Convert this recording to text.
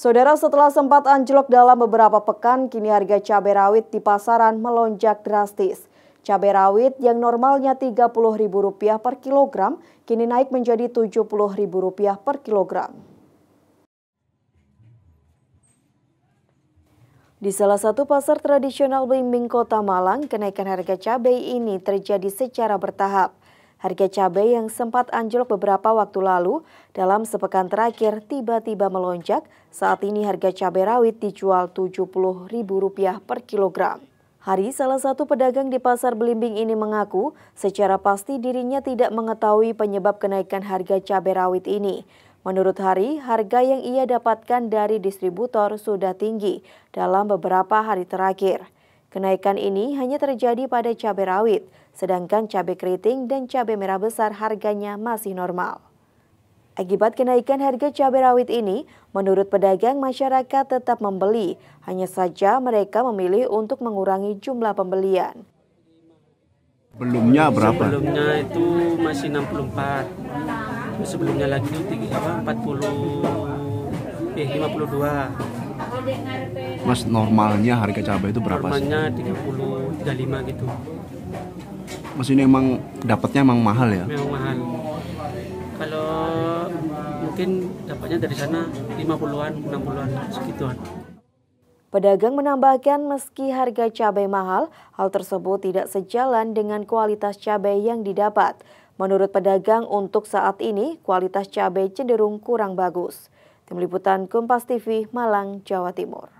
Saudara setelah sempat anjlok dalam beberapa pekan, kini harga cabai rawit di pasaran melonjak drastis. Cabai rawit yang normalnya Rp30.000 per kilogram, kini naik menjadi Rp70.000 per kilogram. Di salah satu pasar tradisional Blimbing Kota Malang, kenaikan harga cabai ini terjadi secara bertahap. Harga cabai yang sempat anjlok beberapa waktu lalu dalam sepekan terakhir tiba-tiba melonjak. Saat ini harga cabai rawit dijual Rp70.000 per kilogram. Hari salah satu pedagang di pasar Belimbing ini mengaku secara pasti dirinya tidak mengetahui penyebab kenaikan harga cabai rawit ini. Menurut Hari, harga yang ia dapatkan dari distributor sudah tinggi dalam beberapa hari terakhir. Kenaikan ini hanya terjadi pada cabai rawit, sedangkan cabai keriting dan cabai merah besar harganya masih normal. Akibat kenaikan harga cabai rawit ini, menurut pedagang masyarakat tetap membeli, hanya saja mereka memilih untuk mengurangi jumlah pembelian. Sebelumnya berapa? Sebelumnya itu masih 64. Sebelumnya lagi itu 40 eh 52. Mas normalnya harga cabai itu berapa normalnya sih? Normalnya 35 gitu. Mas ini emang dapatnya emang mahal ya? Memang mahal. Kalau mungkin dapatnya dari sana 50-an, 60-an segituan. Pedagang menambahkan meski harga cabai mahal, hal tersebut tidak sejalan dengan kualitas cabai yang didapat. Menurut pedagang untuk saat ini, kualitas cabai cenderung kurang bagus. Tim Liputan Kompas TV, Malang, Jawa Timur.